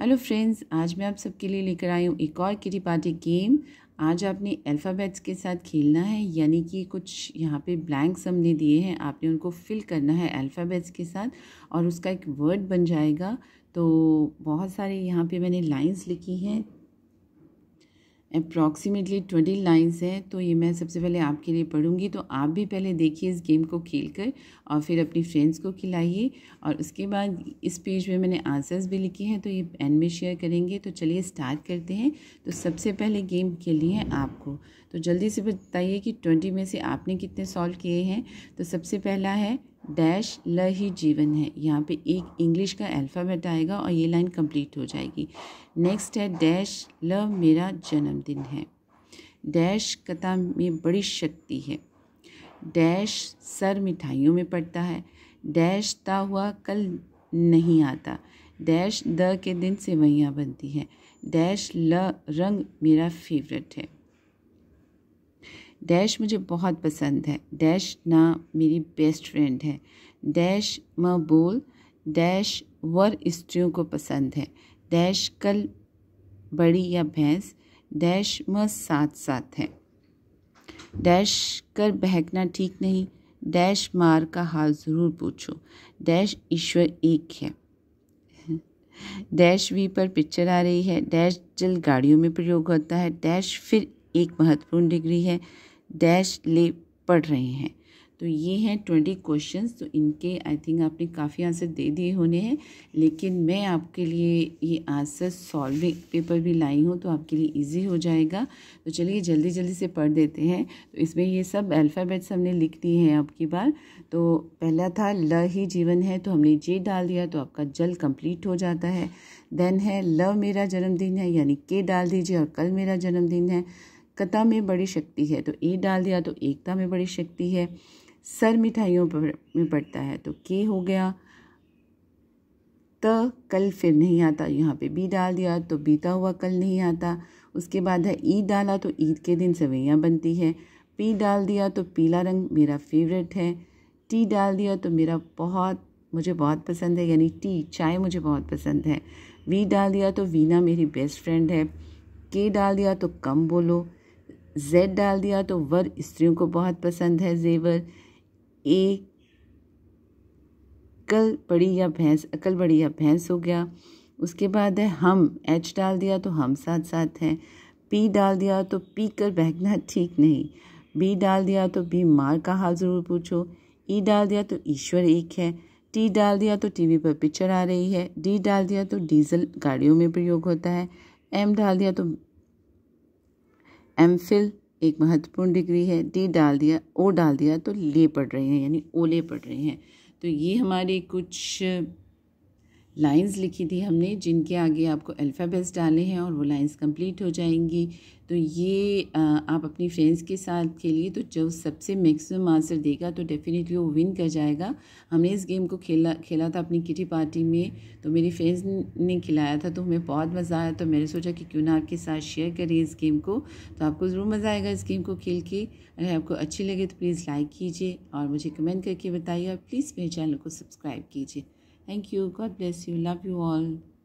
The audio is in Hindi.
हेलो फ्रेंड्स आज मैं आप सबके लिए लेकर आई हूँ एक और किटी पार्टी गेम आज आपने अल्फ़ाबेट्स के साथ खेलना है यानी कि कुछ यहाँ पे ब्लैंक्स हमने दिए हैं आपने उनको फिल करना है अल्फ़ाबेट्स के साथ और उसका एक वर्ड बन जाएगा तो बहुत सारे यहाँ पे मैंने लाइंस लिखी हैं अप्रॉक्सीमेटली ट्वेंटी लाइन्स हैं तो ये मैं सबसे पहले आपके लिए पढ़ूंगी तो आप भी पहले देखिए इस गेम को खेल कर और फिर अपनी फ्रेंड्स को खिलाइए और उसके बाद इस पेज में मैंने आंसर्स भी लिखे हैं तो ये एंड में शेयर करेंगे तो चलिए स्टार्ट करते हैं तो सबसे पहले गेम खेलनी है आपको तो जल्दी से बताइए कि ट्वेंटी में से आपने कितने सॉल्व किए हैं तो सबसे पहला है डैश ल ही जीवन है यहाँ पे एक इंग्लिश का अल्फ़ाबेट आएगा और ये लाइन कंप्लीट हो जाएगी नेक्स्ट है डैश ल मेरा जन्मदिन है डैश कथा में बड़ी शक्ति है डैश सर मिठाइयों में पड़ता है डैश ता हुआ कल नहीं आता डैश द के दिन सेवैयाँ बनती हैं डैश ल रंग मेरा फेवरेट है डैश मुझे बहुत पसंद है डैश ना मेरी बेस्ट फ्रेंड है डैश बोल डैश वर स्त्रियों को पसंद है डैश कल बड़ी या भैंस डैश म साथ साथ है डैश कर बहकना ठीक नहीं डैश मार का हाल ज़रूर पूछो डैश ईश्वर एक है डैश वी पर पिक्चर आ रही है डैश जल गाड़ियों में प्रयोग होता है डैश फिर एक महत्वपूर्ण डिग्री है डैश ले पढ़ रहे हैं तो ये हैं ट्वेंटी क्वेश्चंस तो इनके आई थिंक आपने काफ़ी आंसर दे दिए होने हैं लेकिन मैं आपके लिए ये आंसर सॉल्विंग पेपर भी लाई हूँ तो आपके लिए इजी हो जाएगा तो चलिए जल्दी जल्दी से पढ़ देते हैं तो इसमें ये सब अल्फ़ाबेट्स हमने लिख दिए हैं आपकी बार तो पहला था ल ही जीवन है तो हमने जे डाल दिया तो आपका जल कंप्लीट हो जाता है देन है ल मेरा जन्मदिन है यानी के डाल दीजिए और कल मेरा जन्मदिन है कता में बड़ी शक्ति है तो ए डाल दिया तो एकता में बड़ी शक्ति है सर मिठाइयों पर में पड़ता है तो के हो गया त कल फिर नहीं आता यहाँ पे बी डाल दिया तो बीता हुआ कल नहीं आता उसके बाद है ईद डाला तो ईद के दिन सवैयाँ बनती है पी डाल दिया तो पीला रंग मेरा फेवरेट है टी डाल दिया तो मेरा बहुत मुझे बहुत पसंद है यानी टी चाय मुझे बहुत पसंद है वी डाल दिया तो वीना मेरी बेस्ट फ्रेंड है के डाल दिया तो कम बोलो जेड डाल दिया तो वर स्त्रियों को बहुत पसंद है जेवर ए कल बड़ी या भैंस अकल बड़ी या भैंस हो गया उसके बाद है हम एच डाल दिया तो हम साथ साथ हैं पी डाल दिया तो पी कर बहकना ठीक नहीं बी डाल दिया तो बी मार का हाल ज़रूर पूछो ई e डाल दिया तो ईश्वर एक है टी डाल दिया तो टीवी पर पिक्चर आ रही है डी डाल दिया तो डीजल गाड़ियों में प्रयोग होता है एम डाल दिया तो एम फिल एक महत्वपूर्ण डिग्री है डी डाल दिया ओ डाल दिया तो ले पढ़ रहे हैं यानी ओले पढ़ रहे हैं तो ये हमारे कुछ लाइंस लिखी थी हमने जिनके आगे आपको अल्फ़ाबेट्स डाले हैं और वो लाइंस कंप्लीट हो जाएंगी तो ये आप अपनी फ्रेंड्स के साथ खेलिए तो जो सबसे मैक्सिमम आंसर देगा तो डेफ़िनेटली वो विन कर जाएगा हमने इस गेम को खेला खेला था अपनी किटी पार्टी में तो मेरी फ्रेंड्स ने खिलाया था तो हमें बहुत मज़ा आया तो मैंने सोचा कि क्यों ना आपके साथ शेयर करें इस गेम को तो आपको ज़रूर मज़ा आएगा इस गेम को खेल के अगर आपको अच्छी लगे तो प्लीज़ लाइक कीजिए और मुझे कमेंट करके बताइए और प्लीज़ मेरे चैनल को सब्सक्राइब कीजिए Thank you. God bless you. Love you all.